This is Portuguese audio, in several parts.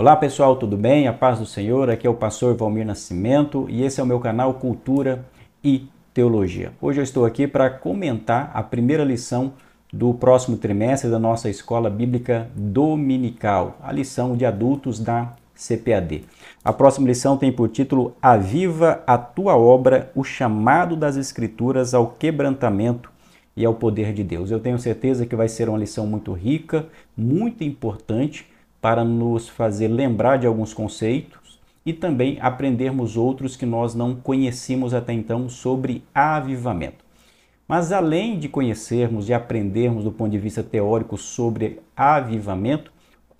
Olá pessoal, tudo bem? A paz do Senhor, aqui é o pastor Valmir Nascimento e esse é o meu canal Cultura e Teologia. Hoje eu estou aqui para comentar a primeira lição do próximo trimestre da nossa Escola Bíblica Dominical, a lição de adultos da CPAD. A próxima lição tem por título Aviva a tua obra, o chamado das Escrituras ao quebrantamento e ao poder de Deus. Eu tenho certeza que vai ser uma lição muito rica, muito importante para nos fazer lembrar de alguns conceitos e também aprendermos outros que nós não conhecíamos até então sobre avivamento. Mas além de conhecermos e aprendermos do ponto de vista teórico sobre avivamento,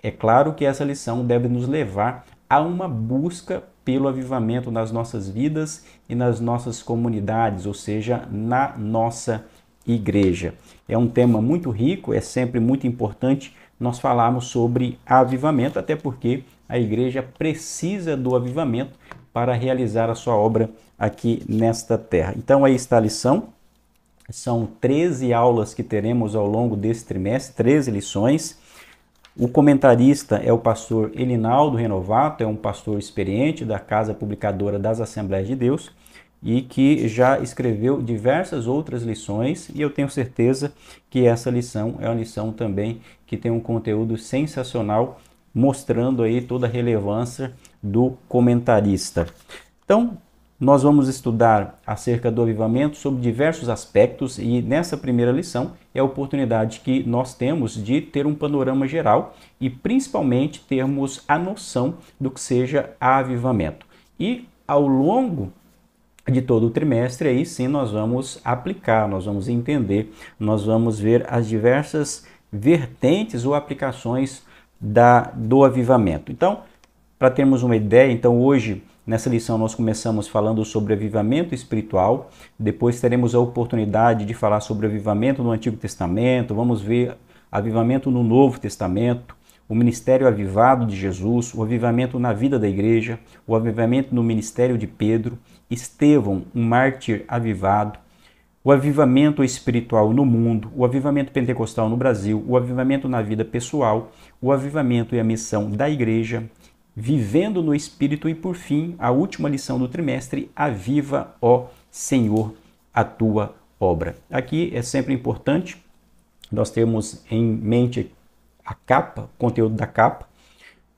é claro que essa lição deve nos levar a uma busca pelo avivamento nas nossas vidas e nas nossas comunidades, ou seja, na nossa igreja. É um tema muito rico, é sempre muito importante nós falarmos sobre avivamento, até porque a igreja precisa do avivamento para realizar a sua obra aqui nesta terra. Então aí está a lição. São 13 aulas que teremos ao longo desse trimestre, 13 lições. O comentarista é o pastor Elinaldo Renovato, é um pastor experiente da Casa Publicadora das Assembleias de Deus e que já escreveu diversas outras lições, e eu tenho certeza que essa lição é uma lição também que tem um conteúdo sensacional, mostrando aí toda a relevância do comentarista. Então, nós vamos estudar acerca do avivamento sobre diversos aspectos e nessa primeira lição é a oportunidade que nós temos de ter um panorama geral e principalmente termos a noção do que seja avivamento. E ao longo de todo o trimestre, aí sim nós vamos aplicar, nós vamos entender, nós vamos ver as diversas vertentes ou aplicações da, do avivamento. Então, para termos uma ideia, então hoje nessa lição nós começamos falando sobre avivamento espiritual, depois teremos a oportunidade de falar sobre avivamento no Antigo Testamento, vamos ver avivamento no Novo Testamento, o ministério avivado de Jesus, o avivamento na vida da igreja, o avivamento no ministério de Pedro, Estevão, um mártir avivado, o avivamento espiritual no mundo, o avivamento pentecostal no Brasil, o avivamento na vida pessoal, o avivamento e a missão da igreja, vivendo no espírito e por fim, a última lição do trimestre, aviva, ó Senhor, a tua obra. Aqui é sempre importante nós temos em mente a capa, o conteúdo da capa.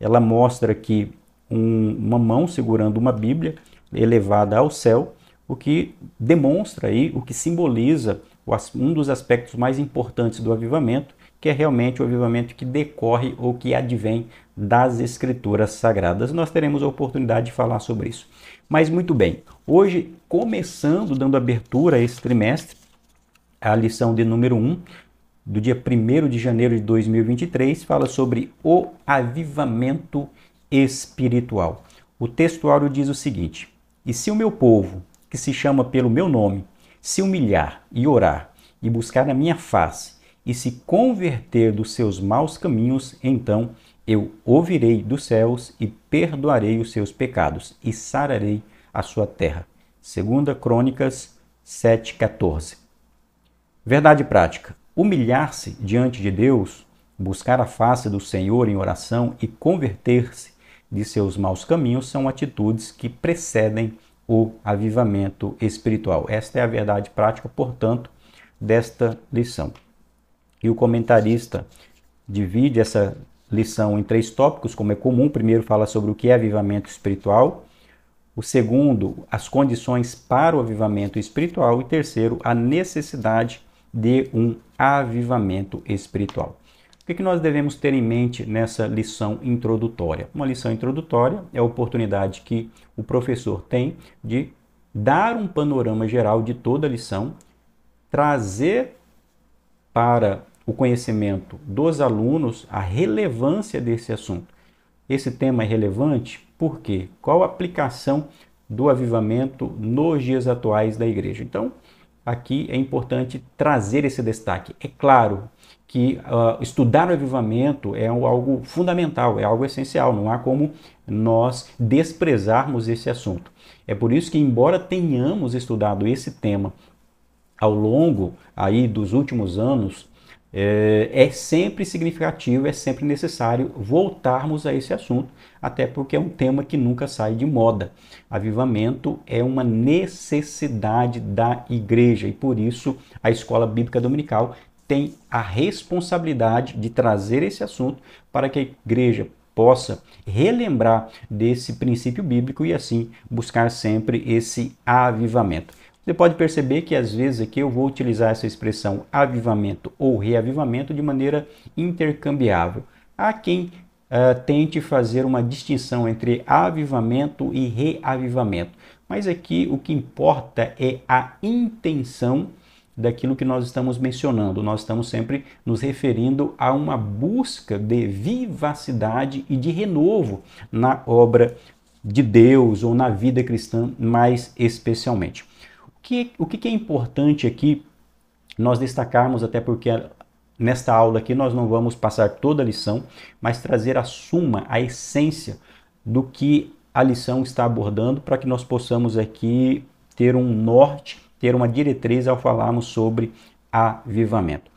Ela mostra aqui um, uma mão segurando uma Bíblia elevada ao céu, o que demonstra aí, o que simboliza um dos aspectos mais importantes do avivamento, que é realmente o avivamento que decorre ou que advém das Escrituras Sagradas. Nós teremos a oportunidade de falar sobre isso. Mas muito bem, hoje, começando, dando abertura a esse trimestre, a lição de número 1, um, do dia 1 de janeiro de 2023, fala sobre o avivamento espiritual. O texto áureo diz o seguinte: E se o meu povo, que se chama pelo meu nome, se humilhar e orar e buscar a minha face e se converter dos seus maus caminhos, então eu ouvirei dos céus e perdoarei os seus pecados e sararei a sua terra. Segunda Crônicas 7:14. Verdade prática. Humilhar-se diante de Deus, buscar a face do Senhor em oração e converter-se de seus maus caminhos são atitudes que precedem o avivamento espiritual. Esta é a verdade prática, portanto, desta lição. E o comentarista divide essa lição em três tópicos, como é comum. O primeiro fala sobre o que é avivamento espiritual, o segundo, as condições para o avivamento espiritual e terceiro, a necessidade de um avivamento espiritual. O que, nós devemos ter em mente nessa lição introdutória? Uma lição introdutória é a oportunidade que o professor tem de dar um panorama geral de toda a lição, trazer para o conhecimento dos alunos a relevância desse assunto. Esse tema é relevante por quê? Qual a aplicação do avivamento nos dias atuais da igreja? Então, aqui é importante trazer esse destaque. É claro que uh, estudar o avivamento é algo fundamental, é algo essencial, não há como nós desprezarmos esse assunto. É por isso que, embora tenhamos estudado esse tema ao longo aí dos últimos anos, é, é sempre significativo, é sempre necessário voltarmos a esse assunto, até porque é um tema que nunca sai de moda. Avivamento é uma necessidade da igreja e por isso a escola bíblica dominical tem a responsabilidade de trazer esse assunto para que a igreja possa relembrar desse princípio bíblico e assim buscar sempre esse avivamento. Você pode perceber que às vezes aqui eu vou utilizar essa expressão avivamento ou reavivamento de maneira intercambiável. Há quem uh, tente fazer uma distinção entre avivamento e reavivamento, mas aqui o que importa é a intenção daquilo que nós estamos mencionando. Nós estamos sempre nos referindo a uma busca de vivacidade e de renovo na obra de Deus ou na vida cristã mais especialmente. Que, o que, que é importante aqui nós destacarmos, até porque nesta aula aqui nós não vamos passar toda a lição, mas trazer a suma, a essência do que a lição está abordando para que nós possamos aqui ter um norte, ter uma diretriz ao falarmos sobre avivamento.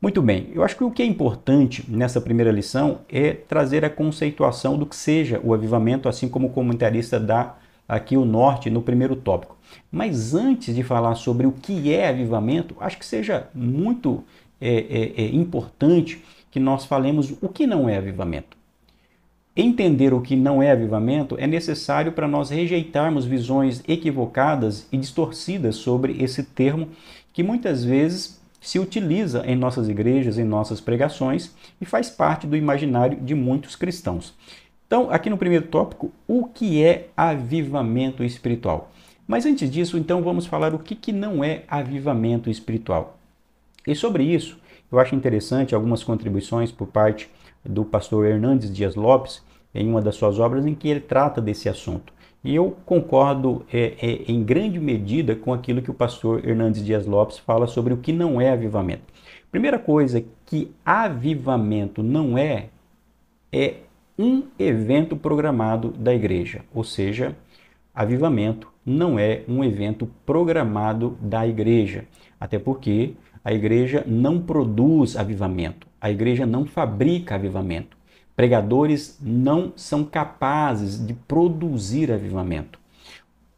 Muito bem, eu acho que o que é importante nessa primeira lição é trazer a conceituação do que seja o avivamento, assim como o comentarista dá aqui o norte no primeiro tópico. Mas antes de falar sobre o que é avivamento, acho que seja muito é, é, é importante que nós falemos o que não é avivamento. Entender o que não é avivamento é necessário para nós rejeitarmos visões equivocadas e distorcidas sobre esse termo que muitas vezes se utiliza em nossas igrejas, em nossas pregações e faz parte do imaginário de muitos cristãos. Então, aqui no primeiro tópico, o que é avivamento espiritual? Mas antes disso, então vamos falar o que, que não é avivamento espiritual. E sobre isso, eu acho interessante algumas contribuições por parte do pastor Hernandes Dias Lopes, em uma das suas obras, em que ele trata desse assunto. E eu concordo é, é, em grande medida com aquilo que o pastor Hernandes Dias Lopes fala sobre o que não é avivamento. Primeira coisa que avivamento não é, é um evento programado da igreja, ou seja, avivamento não é um evento programado da igreja, até porque a igreja não produz avivamento, a igreja não fabrica avivamento. Pregadores não são capazes de produzir avivamento.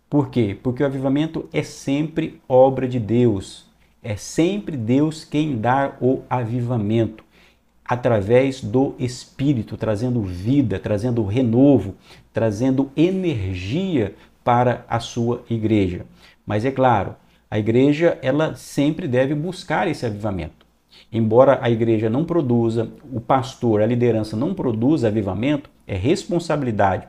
Por quê? Porque o avivamento é sempre obra de Deus. É sempre Deus quem dá o avivamento através do Espírito, trazendo vida, trazendo renovo, trazendo energia para a sua igreja. Mas é claro, a igreja ela sempre deve buscar esse avivamento. Embora a igreja não produza, o pastor, a liderança não produza avivamento, é responsabilidade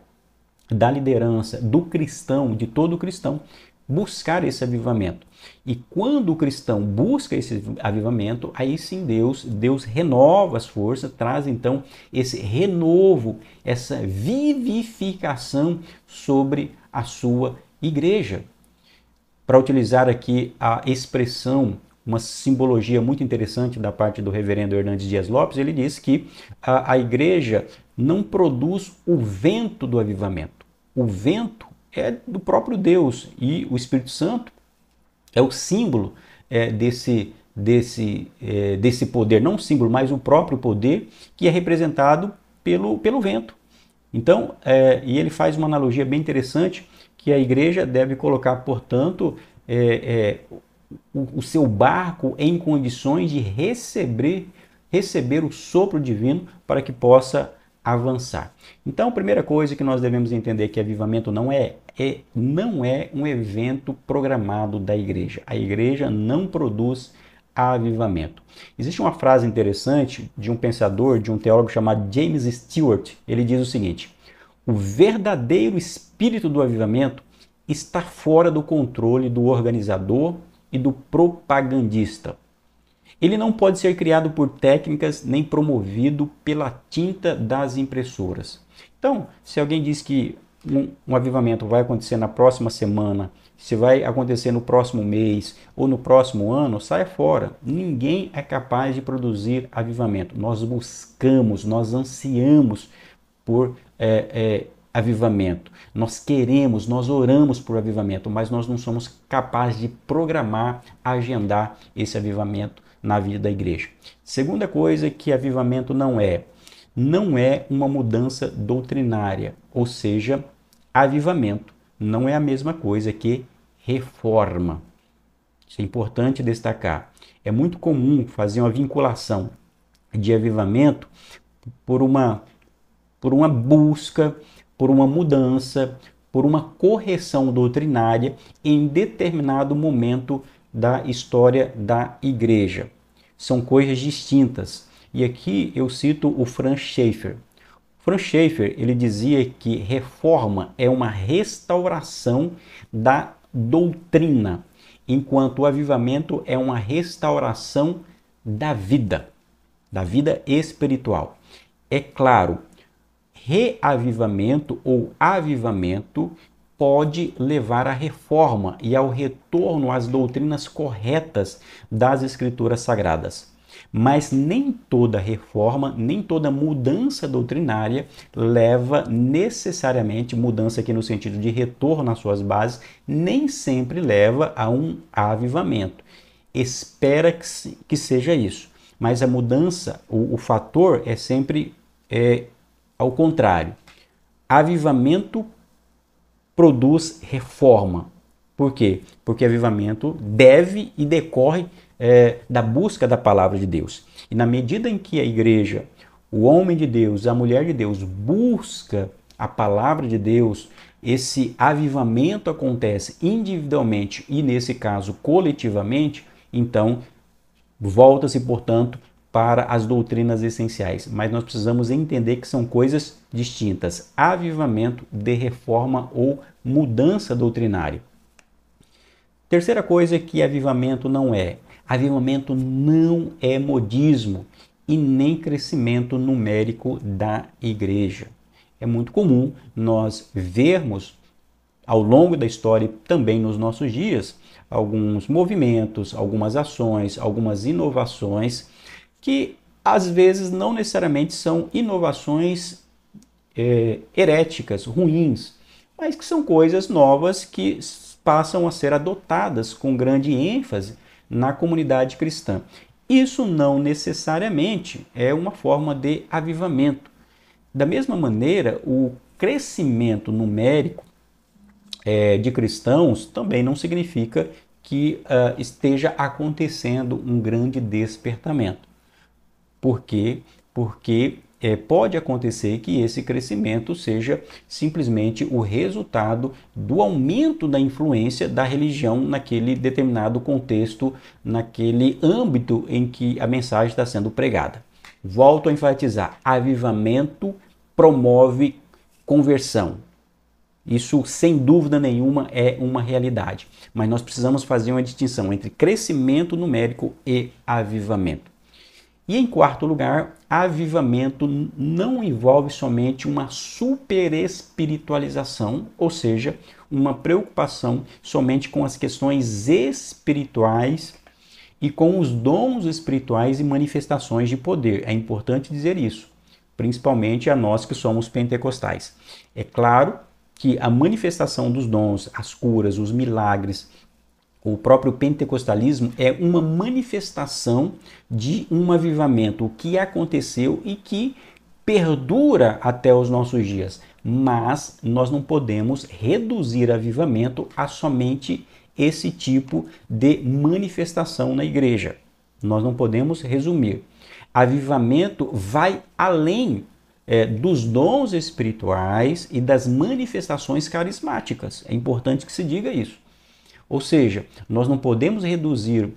da liderança, do cristão, de todo cristão, buscar esse avivamento. E quando o cristão busca esse avivamento, aí sim Deus, Deus renova as forças, traz então esse renovo, essa vivificação sobre a sua igreja. Para utilizar aqui a expressão, uma simbologia muito interessante da parte do reverendo Hernandes Dias Lopes, ele diz que a, a igreja não produz o vento do avivamento. O vento é do próprio Deus e o Espírito Santo é o símbolo é, desse, desse, é, desse poder, não o símbolo, mas o próprio poder que é representado pelo, pelo vento. Então, é, e ele faz uma analogia bem interessante que a igreja deve colocar, portanto, é, é, o, o, seu barco em condições de receber, receber o sopro divino para que possa avançar. Então, a primeira coisa que nós devemos entender é que avivamento não é, é não é um evento programado da igreja. A igreja não produz avivamento. Existe uma frase interessante de um pensador, de um teólogo chamado James Stewart. Ele diz o seguinte: o verdadeiro espírito do avivamento está fora do controle do organizador e do propagandista. Ele não pode ser criado por técnicas nem promovido pela tinta das impressoras. Então, se alguém diz que um, um, avivamento vai acontecer na próxima semana, se vai acontecer no próximo mês ou no próximo ano, saia fora. Ninguém é capaz de produzir avivamento. Nós buscamos, nós ansiamos por é, é, avivamento. Nós queremos, nós oramos por avivamento, mas nós não somos capazes de programar, agendar esse avivamento na vida da igreja. Segunda coisa que avivamento não é, não é uma mudança doutrinária, ou seja, avivamento não é a mesma coisa que reforma. Isso é importante destacar. É muito comum fazer uma vinculação de avivamento por uma por uma busca, por uma mudança, por uma correção doutrinária em determinado momento da história da igreja. São coisas distintas. E aqui eu cito o Franz Schaeffer. Franz Schaeffer, ele dizia que reforma é uma restauração da doutrina, enquanto o avivamento é uma restauração da vida, da vida espiritual. É claro, reavivamento ou avivamento pode levar à reforma e ao retorno às doutrinas corretas das Escrituras Sagradas. Mas nem toda reforma, nem toda mudança doutrinária leva necessariamente mudança aqui no sentido de retorno às suas bases, nem sempre leva a um avivamento. Espera que, que seja isso. Mas a mudança, o, o fator é sempre é, ao contrário, avivamento produz reforma. Por quê? Porque avivamento deve e decorre é, da busca da palavra de Deus. E na medida em que a igreja, o homem de Deus, a mulher de Deus busca a palavra de Deus, esse avivamento acontece individualmente e, nesse caso, coletivamente, então volta-se, portanto, para as doutrinas essenciais, mas nós precisamos entender que são coisas distintas: avivamento de reforma ou mudança doutrinária. Terceira coisa é que avivamento não é: avivamento não é modismo e nem crescimento numérico da igreja. É muito comum nós vermos ao longo da história e também nos nossos dias alguns movimentos, algumas ações, algumas inovações que às vezes não necessariamente são inovações é, heréticas, ruins, mas que são coisas novas que passam a ser adotadas com grande ênfase na comunidade cristã. Isso não necessariamente é uma forma de avivamento. Da mesma maneira, o crescimento numérico é, de cristãos também não significa que uh, esteja acontecendo um grande despertamento porque porque é, pode acontecer que esse crescimento seja simplesmente o resultado do aumento da influência da religião naquele determinado contexto, naquele âmbito em que a mensagem está sendo pregada. Volto a enfatizar: avivamento promove conversão. Isso, sem dúvida nenhuma, é uma realidade. Mas nós precisamos fazer uma distinção entre crescimento numérico e avivamento. E em quarto lugar, avivamento não envolve somente uma superespiritualização, ou seja, uma preocupação somente com as questões espirituais e com os dons espirituais e manifestações de poder. É importante dizer isso, principalmente a nós que somos pentecostais. É claro que a manifestação dos dons, as curas, os milagres, o próprio pentecostalismo é uma manifestação de um avivamento que aconteceu e que perdura até os nossos dias. Mas nós não podemos reduzir avivamento a somente esse tipo de manifestação na igreja. Nós não podemos resumir. Avivamento vai além é, dos dons espirituais e das manifestações carismáticas. É importante que se diga isso. Ou seja, nós não podemos reduzir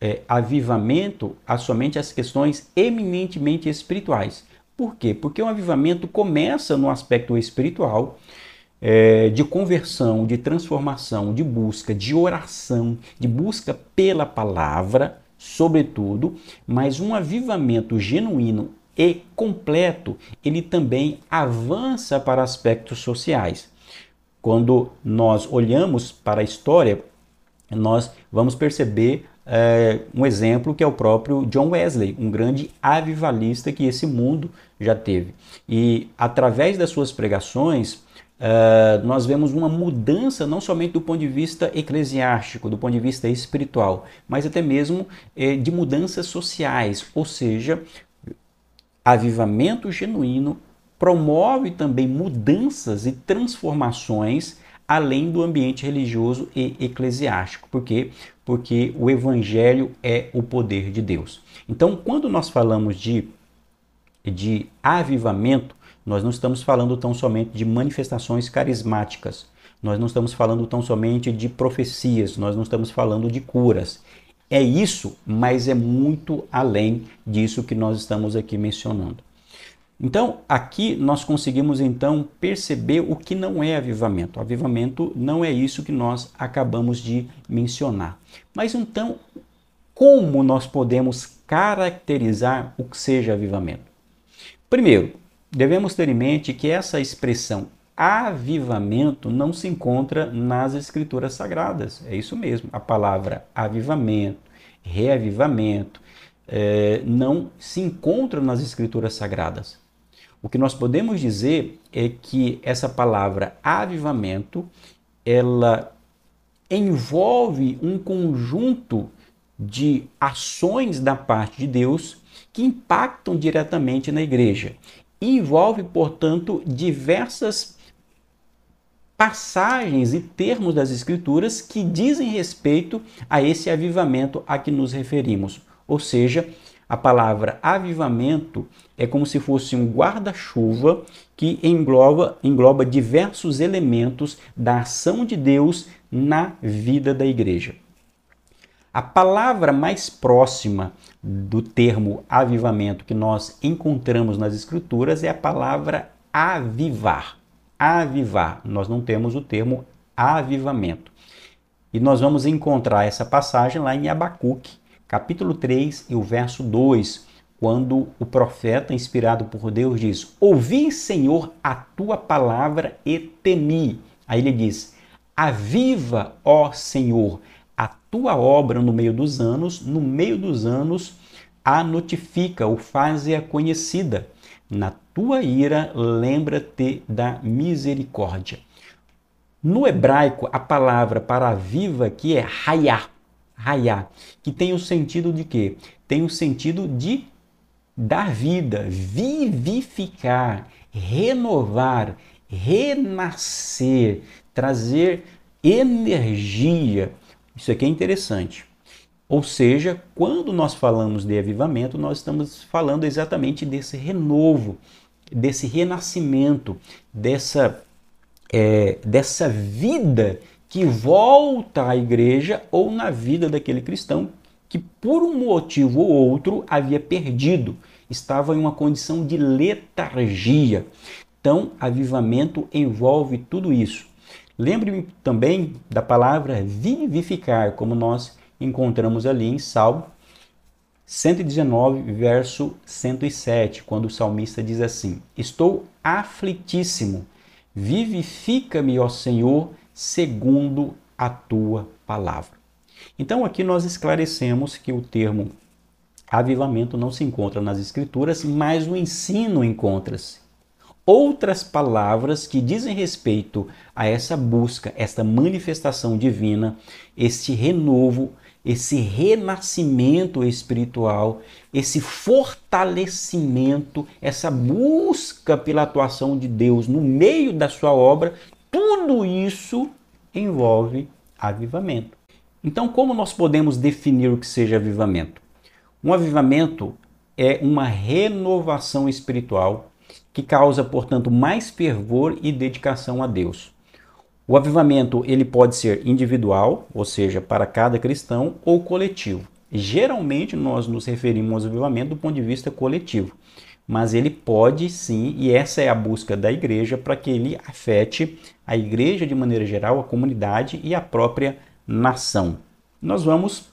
é, avivamento a somente as questões eminentemente espirituais. Por quê? Porque o avivamento começa no aspecto espiritual, é, de conversão, de transformação, de busca, de oração, de busca pela palavra, sobretudo, mas um avivamento genuíno e completo, ele também avança para aspectos sociais. Quando nós olhamos para a história, nós vamos perceber é, um exemplo que é o próprio John Wesley, um grande avivalista que esse mundo já teve. E através das suas pregações, Uh, nós vemos uma mudança não somente do ponto de vista eclesiástico, do ponto de vista espiritual, mas até mesmo eh, de mudanças sociais, ou seja, avivamento genuíno promove também mudanças e transformações além do ambiente religioso e eclesiástico. Por quê? Porque o evangelho é o poder de Deus. Então, quando nós falamos de, de avivamento, nós não estamos falando tão somente de manifestações carismáticas, nós não estamos falando tão somente de profecias, nós não estamos falando de curas. É isso, mas é muito além disso que nós estamos aqui mencionando. Então, aqui nós conseguimos então perceber o que não é avivamento. O avivamento não é isso que nós acabamos de mencionar. Mas então, como nós podemos caracterizar o que seja avivamento? Primeiro, devemos ter em mente que essa expressão avivamento não se encontra nas escrituras sagradas. É isso mesmo. A palavra avivamento, reavivamento, é, não se encontra nas escrituras sagradas. O que nós podemos dizer é que essa palavra avivamento, ela envolve um conjunto de ações da parte de Deus que impactam diretamente na igreja. Envolve, portanto, diversas passagens e termos das Escrituras que dizem respeito a esse avivamento a que nos referimos, ou seja, a palavra avivamento é como se fosse um guarda-chuva que engloba, engloba diversos elementos da ação de Deus na vida da igreja. A palavra mais próxima do termo avivamento que nós encontramos nas Escrituras é a palavra avivar. Avivar. Nós não temos o termo avivamento. E nós vamos encontrar essa passagem lá em Abacuque, capítulo 3 e o verso 2, quando o profeta, inspirado por Deus, diz: Ouvi, Senhor, a tua palavra e temi. Aí ele diz: Aviva, ó Senhor, a tua obra no meio dos anos, no meio dos anos a notifica ou faz-a conhecida. Na tua ira, lembra-te da misericórdia. No hebraico, a palavra para viva aqui é raiar, Hayá, que tem o sentido de quê? Tem o sentido de dar vida, vivificar, renovar, renascer, trazer energia. Isso aqui é interessante. Ou seja, quando nós falamos de avivamento, nós estamos falando exatamente desse renovo, desse renascimento, dessa, é, dessa vida que volta à igreja ou na vida daquele cristão que, por um motivo ou outro, havia perdido, estava em uma condição de letargia. Então, avivamento envolve tudo isso. Lembre-me também da palavra vivificar, como nós encontramos ali em Salmo 119, verso 107, quando o salmista diz assim: Estou aflitíssimo, vivifica-me, ó Senhor, segundo a tua palavra. Então aqui nós esclarecemos que o termo avivamento não se encontra nas escrituras, mas o ensino encontra-se. Outras palavras que dizem respeito a essa busca, esta manifestação divina, este renovo, esse renascimento espiritual, esse fortalecimento, essa busca pela atuação de Deus no meio da sua obra, tudo isso envolve avivamento. Então, como nós podemos definir o que seja avivamento? Um avivamento é uma renovação espiritual que causa, portanto, mais fervor e dedicação a Deus. O avivamento ele pode ser individual, ou seja, para cada cristão, ou coletivo. Geralmente nós nos referimos ao avivamento do ponto de vista coletivo mas ele pode sim, e essa é a busca da igreja, para que ele afete a igreja de maneira geral, a comunidade e a própria nação. Nós vamos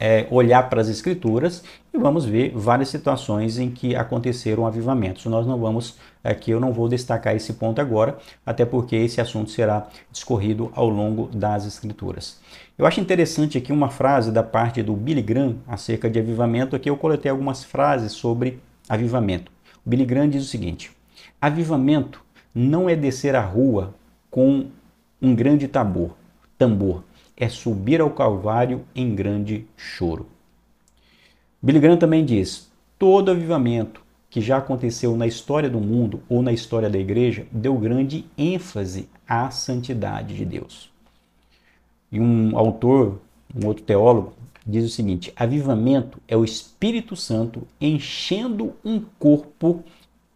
é, olhar para as escrituras e vamos ver várias situações em que aconteceram avivamentos. Nós não vamos, aqui eu não vou destacar esse ponto agora, até porque esse assunto será discorrido ao longo das escrituras. Eu acho interessante aqui uma frase da parte do Billy Graham acerca de avivamento, aqui eu coletei algumas frases sobre avivamento. O Billy Graham diz o seguinte: avivamento não é descer a rua com um grande tambor, tambor, é subir ao Calvário em grande choro. Billy Graham também diz: todo avivamento que já aconteceu na história do mundo ou na história da igreja deu grande ênfase à santidade de Deus. E um autor, um outro teólogo, diz o seguinte: avivamento é o Espírito Santo enchendo um corpo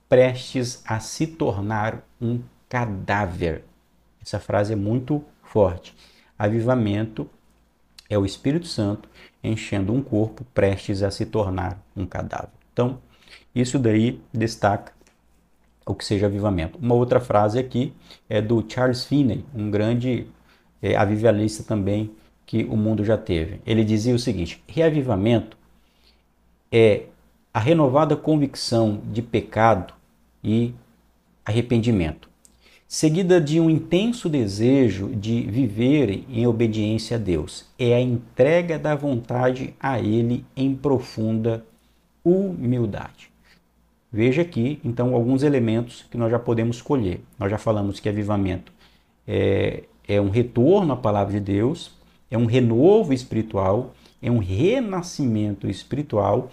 prestes a se tornar um cadáver. Essa frase é muito forte. Avivamento é o Espírito Santo enchendo um corpo prestes a se tornar um cadáver. Então, isso daí destaca o que seja avivamento. Uma outra frase aqui é do Charles Finney, um grande é, avivalista também que o mundo já teve. Ele dizia o seguinte: reavivamento é a renovada convicção de pecado e arrependimento, seguida de um intenso desejo de viver em obediência a Deus. É a entrega da vontade a Ele em profunda humildade. Veja aqui, então, alguns elementos que nós já podemos colher. Nós já falamos que avivamento é, é um retorno à palavra de Deus, é um renovo espiritual, é um renascimento espiritual,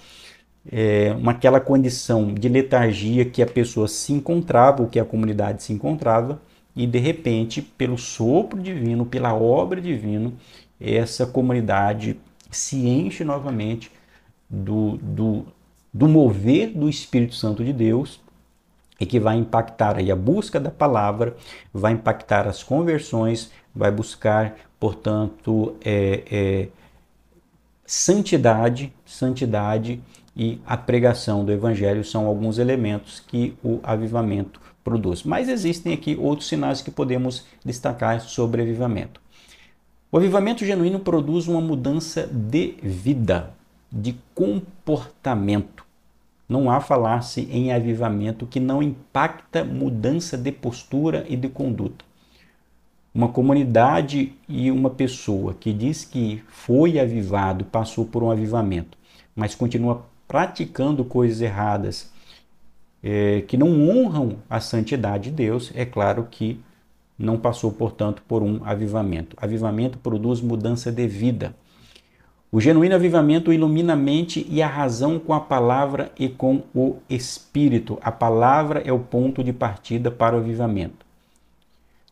é uma, aquela condição de letargia que a pessoa se encontrava, ou que a comunidade se encontrava, e de repente, pelo sopro divino, pela obra divina, essa comunidade se enche novamente do, do, do mover do Espírito Santo de Deus e que vai impactar aí a busca da palavra, vai impactar as conversões, vai buscar, portanto, é, é, santidade, santidade e a pregação do evangelho são alguns elementos que o avivamento produz. Mas existem aqui outros sinais que podemos destacar sobre avivamento. O avivamento genuíno produz uma mudança de vida, de comportamento. Não há falar-se em avivamento que não impacta mudança de postura e de conduta. Uma comunidade e uma pessoa que diz que foi avivado, passou por um avivamento, mas continua praticando coisas erradas, é, que não honram a santidade de Deus, é claro que não passou, portanto, por um avivamento. Avivamento produz mudança de vida. O genuíno avivamento ilumina a mente e a razão com a palavra e com o espírito. A palavra é o ponto de partida para o avivamento.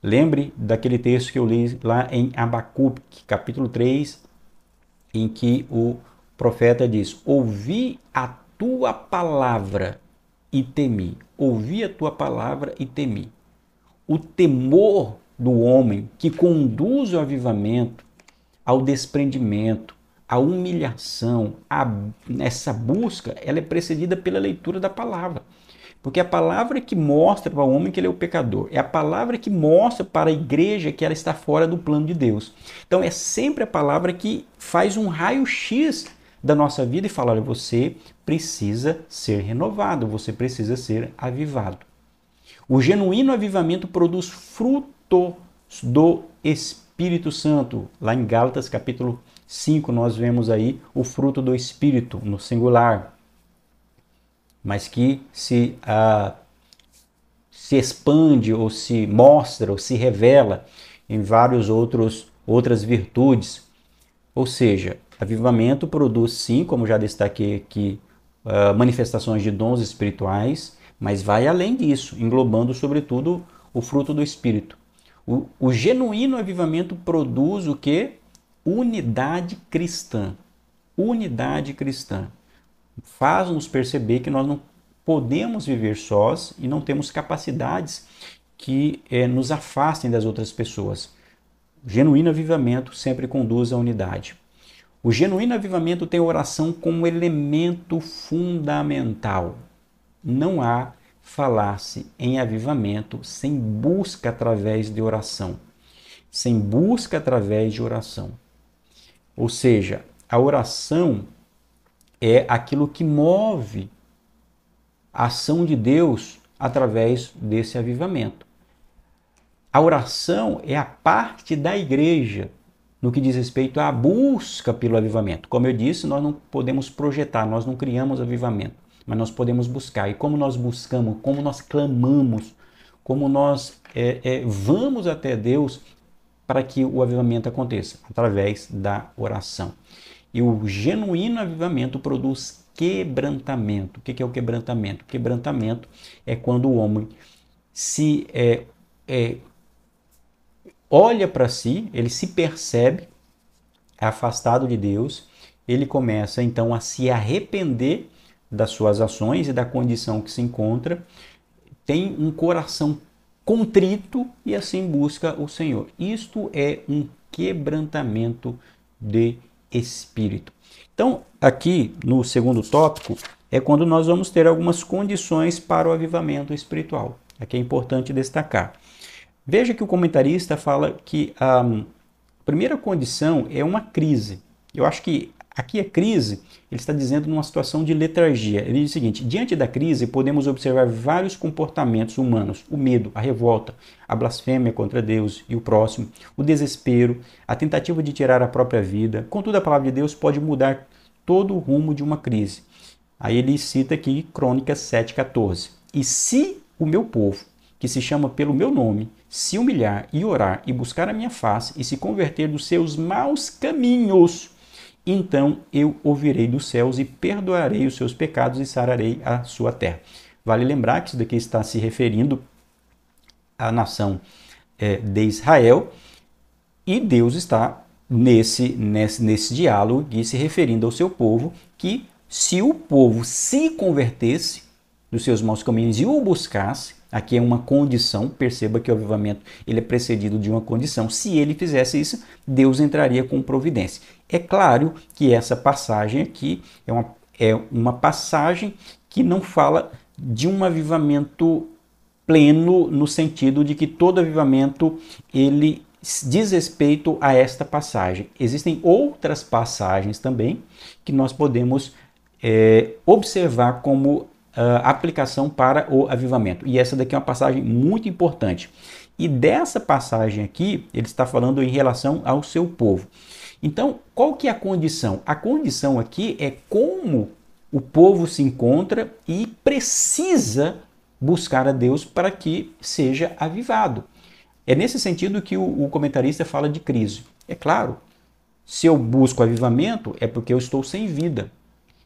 Lembre daquele texto que eu li lá em Abacuque, capítulo 3, em que o profeta diz: Ouvi a tua palavra e temi. Ouvi a tua palavra e temi. O temor do homem que conduz o avivamento ao desprendimento, a humilhação, a, essa busca, ela é precedida pela leitura da palavra. Porque é a palavra que mostra para o homem que ele é o pecador, é a palavra que mostra para a igreja que ela está fora do plano de Deus. Então é sempre a palavra que faz um raio-x da nossa vida e fala: olha, você precisa ser renovado, você precisa ser avivado. O genuíno avivamento produz fruto do Espírito Santo, lá em Gálatas capítulo 5, nós vemos aí o fruto do Espírito no singular, mas que se, ah, se expande ou se mostra ou se revela em vários outros outras virtudes. Ou seja, avivamento produz sim, como já destaquei aqui, uh, manifestações de dons espirituais, mas vai além disso, englobando sobretudo o fruto do Espírito. O, o genuíno avivamento produz o que? unidade cristã. Unidade cristã. Faz-nos perceber que nós não podemos viver sós e não temos capacidades que eh, nos afastem das outras pessoas. O genuíno avivamento sempre conduz à unidade. O genuíno avivamento tem oração como elemento fundamental. Não há falar-se em avivamento sem busca através de oração. Sem busca através de oração. Ou seja, a oração é aquilo que move a ação de Deus através desse avivamento. A oração é a parte da igreja no que diz respeito à busca pelo avivamento. Como eu disse, nós não podemos projetar, nós não criamos avivamento, mas nós podemos buscar. E como nós buscamos, como nós clamamos, como nós é, é, vamos até Deus para que o avivamento aconteça? Através da oração. E o genuíno avivamento produz quebrantamento. O que é o quebrantamento? quebrantamento é quando o homem se é, é, olha para si, ele se percebe afastado de Deus, ele começa então a se arrepender das suas ações e da condição que se encontra, tem um coração contrito e assim busca o Senhor. Isto é um quebrantamento de espírito. Então, aqui no segundo tópico, é quando nós vamos ter algumas condições para o avivamento espiritual. Aqui é importante destacar. Veja que o comentarista fala que a primeira condição é uma crise. Eu acho que Aqui a é crise, ele está dizendo numa situação de letargia. Ele diz o seguinte: diante da crise, podemos observar vários comportamentos humanos: o medo, a revolta, a blasfêmia contra Deus e o próximo, o desespero, a tentativa de tirar a própria vida. Contudo, a palavra de Deus pode mudar todo o rumo de uma crise. Aí ele cita aqui Crônicas 7,14. E se o meu povo, que se chama pelo meu nome, se humilhar e orar e buscar a minha face e se converter dos seus maus caminhos, então eu ouvirei dos céus e perdoarei os seus pecados e sararei a sua terra. Vale lembrar que isso daqui está se referindo à nação é, de Israel e Deus está nesse, nesse, nesse diálogo e se referindo ao seu povo que se o povo se convertesse dos seus maus caminhos e o buscasse, aqui é uma condição, perceba que o avivamento ele é precedido de uma condição. Se ele fizesse isso, Deus entraria com providência. É claro que essa passagem aqui é uma, é uma passagem que não fala de um avivamento pleno no sentido de que todo avivamento ele diz respeito a esta passagem. Existem outras passagens também que nós podemos é, observar como Uh, aplicação para o avivamento. E essa daqui é uma passagem muito importante. E dessa passagem aqui, ele está falando em relação ao seu povo. Então, qual que é a condição? A condição aqui é como o povo se encontra e precisa buscar a Deus para que seja avivado. É nesse sentido que o, o comentarista fala de crise. É claro, se eu busco avivamento, é porque eu estou sem vida.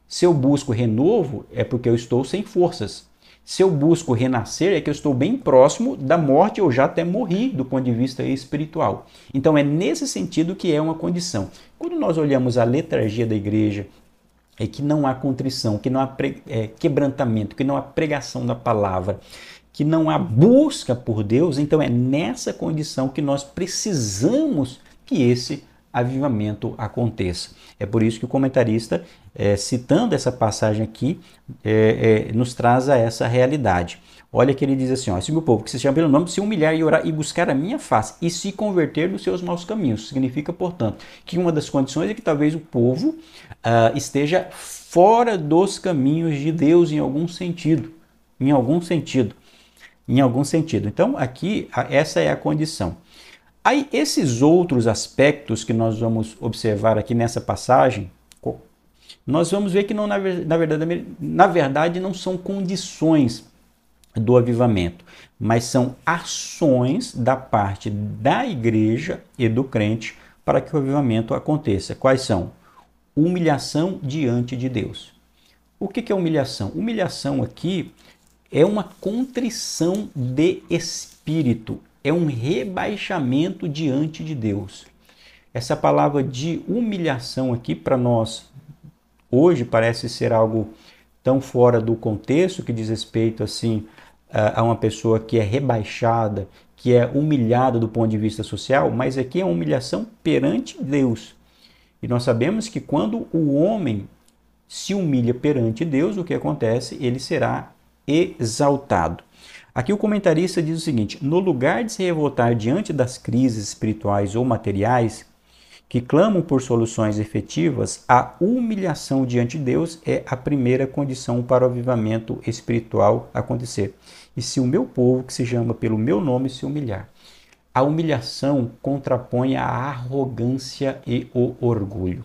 Se eu busco renovo, é porque eu estou sem forças. Se eu busco renascer, é que eu estou bem próximo da morte, eu já até morri do ponto de vista espiritual. Então é nesse sentido que é uma condição. Quando nós olhamos a letargia da igreja, é que não há contrição, que não há é, quebrantamento, que não há pregação da palavra, que não há busca por Deus, então é nessa condição que nós precisamos que esse avivamento aconteça. É por isso que o comentarista, é, citando essa passagem aqui, é, é, nos traz a essa realidade. Olha que ele diz assim: ó, esse meu povo que se chama pelo nome se humilhar e orar e buscar a minha face e se converter dos seus maus caminhos. Significa, portanto, que uma das condições é que talvez o povo uh, esteja fora dos caminhos de Deus em algum sentido. Em algum sentido. Em algum sentido. Então, aqui, essa é a condição. Aí, esses outros aspectos que nós vamos observar aqui nessa passagem, nós vamos ver que não, na, verdade, na verdade não são condições do avivamento, mas são ações da parte da igreja e do crente para que o avivamento aconteça. Quais são? Humilhação diante de Deus. O que é humilhação? Humilhação aqui é uma contrição de espírito, é um rebaixamento diante de Deus. Essa palavra de humilhação aqui para nós hoje parece ser algo tão fora do contexto que diz respeito assim a uma pessoa que é rebaixada, que é humilhada do ponto de vista social, mas aqui é uma humilhação perante Deus. E nós sabemos que quando o homem se humilha perante Deus, o que acontece? Ele será exaltado. Aqui o comentarista diz o seguinte: no lugar de se revoltar diante das crises espirituais ou materiais que clamam por soluções efetivas, a humilhação diante de Deus é a primeira condição para o avivamento espiritual acontecer. E se o meu povo, que se chama pelo meu nome, se humilhar. A humilhação contrapõe a arrogância e o orgulho.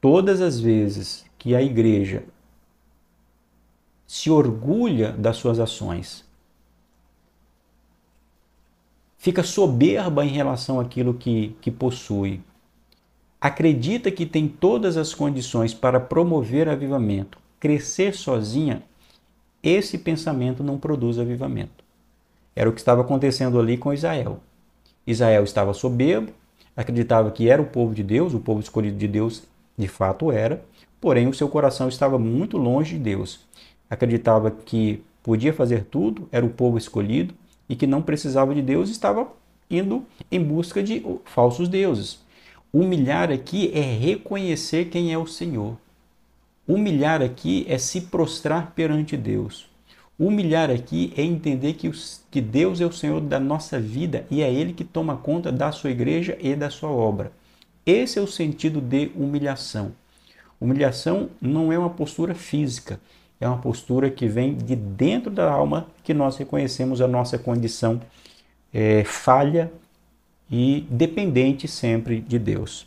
Todas as vezes que a igreja se orgulha das suas ações. Fica soberba em relação àquilo que, que possui. Acredita que tem todas as condições para promover avivamento, crescer sozinha. Esse pensamento não produz avivamento. Era o que estava acontecendo ali com Israel. Israel estava soberbo, acreditava que era o povo de Deus, o povo escolhido de Deus de fato era, porém o seu coração estava muito longe de Deus acreditava que podia fazer tudo, era o povo escolhido e que não precisava de Deus, estava indo em busca de falsos deuses. Humilhar aqui é reconhecer quem é o Senhor. Humilhar aqui é se prostrar perante Deus. Humilhar aqui é entender que, os, que Deus é o Senhor da nossa vida e é Ele que toma conta da sua igreja e da sua obra. Esse é o sentido de humilhação. Humilhação não é uma postura física, é uma postura que vem de dentro da alma, que nós reconhecemos a nossa condição é, falha e dependente sempre de Deus.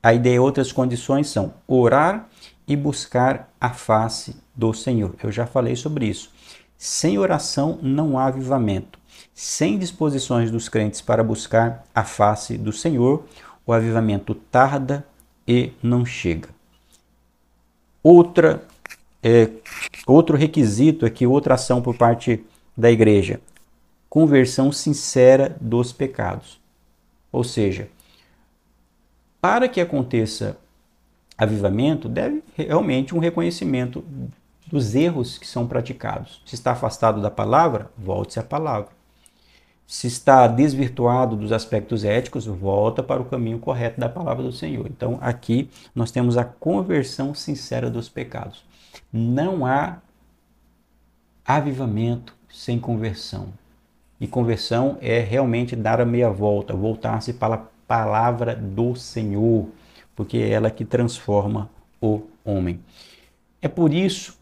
A ideia outras condições são orar e buscar a face do Senhor. Eu já falei sobre isso. Sem oração não há avivamento. Sem disposições dos crentes para buscar a face do Senhor, o avivamento tarda e não chega. Outra é, outro requisito aqui, é outra ação por parte da igreja, conversão sincera dos pecados. Ou seja, para que aconteça avivamento, deve realmente um reconhecimento dos erros que são praticados. Se está afastado da palavra, volte-se à palavra. Se está desvirtuado dos aspectos éticos, volta para o caminho correto da palavra do Senhor. Então, aqui nós temos a conversão sincera dos pecados. Não há avivamento sem conversão. E conversão é realmente dar a meia volta, voltar-se para a palavra do Senhor, porque é ela que transforma o homem. É por isso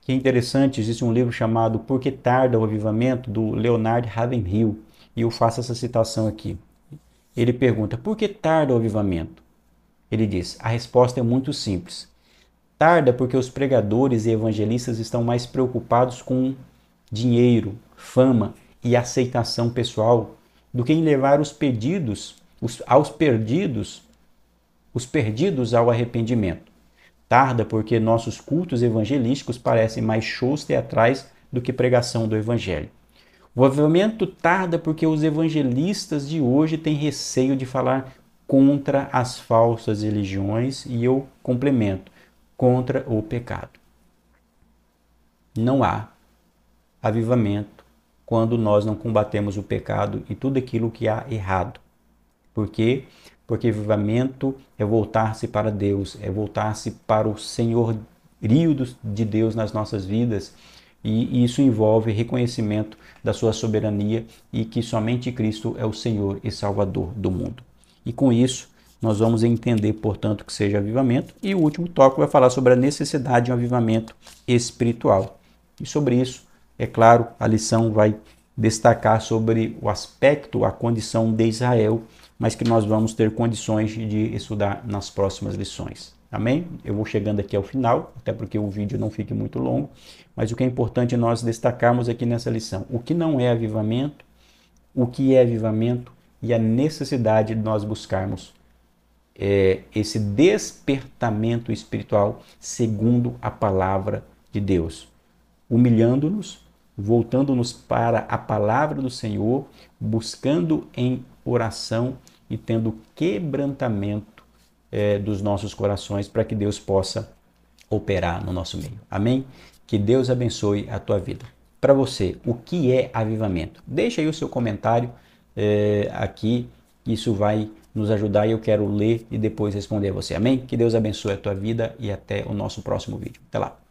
que é interessante, existe um livro chamado Por que Tarda o Avivamento, do Leonard Ravenhill, e eu faço essa citação aqui. Ele pergunta, por que tarda o avivamento? Ele diz, a resposta é muito simples. Tarda porque os pregadores e evangelistas estão mais preocupados com dinheiro, fama e aceitação pessoal do que em levar os pedidos, os, aos perdidos, os perdidos ao arrependimento. Tarda porque nossos cultos evangelísticos parecem mais shows teatrais do que pregação do evangelho. O avivamento tarda porque os evangelistas de hoje têm receio de falar contra as falsas religiões e eu complemento contra o pecado. Não há avivamento quando nós não combatemos o pecado e tudo aquilo que há errado. Por quê? Porque avivamento é voltar-se para Deus, é voltar-se para o senhorio de Deus nas nossas vidas. E isso envolve reconhecimento da sua soberania e que somente Cristo é o Senhor e Salvador do mundo. E com isso, nós vamos entender, portanto, que seja avivamento. E o último tópico vai falar sobre a necessidade de um avivamento espiritual. E sobre isso, é claro, a lição vai destacar sobre o aspecto, a condição de Israel, mas que nós vamos ter condições de estudar nas próximas lições. Amém? Eu vou chegando aqui ao final, até porque o vídeo não fique muito longo, mas o que é importante nós destacarmos aqui nessa lição: o que não é avivamento, o que é avivamento e a necessidade de nós buscarmos é, esse despertamento espiritual segundo a palavra de Deus, humilhando-nos, voltando-nos para a palavra do Senhor, buscando em oração e tendo quebrantamento é, dos nossos corações para que Deus possa operar no nosso meio. Amém? Que Deus abençoe a tua vida. Para você, o que é avivamento? Deixa aí o seu comentário é, aqui, isso vai nos ajudar e eu quero ler e depois responder a você. Amém? Que Deus abençoe a tua vida e até o nosso próximo vídeo. Até lá.